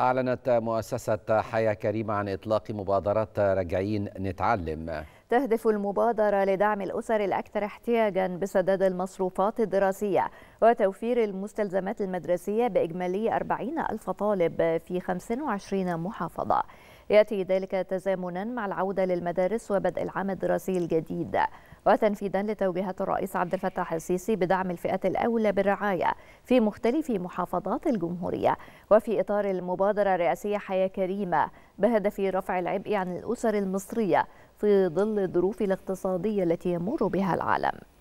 أعلنت مؤسسة حياة كريمة عن إطلاق مبادرة راجعين نتعلم تهدف المبادرة لدعم الأسر الأكثر احتياجا بسداد المصروفات الدراسية وتوفير المستلزمات المدرسية بإجمالي 40 ألف طالب في 25 محافظة يأتي ذلك تزامنا مع العودة للمدارس وبدء العام الدراسي الجديد وتنفيذا لتوجيهات الرئيس عبد الفتاح السيسي بدعم الفئات الأولى بالرعاية في مختلف محافظات الجمهورية وفي إطار المبادرة الرئاسية حياة كريمة بهدف رفع العبء عن الأسر المصرية في ظل الظروف الاقتصادية التي يمر بها العالم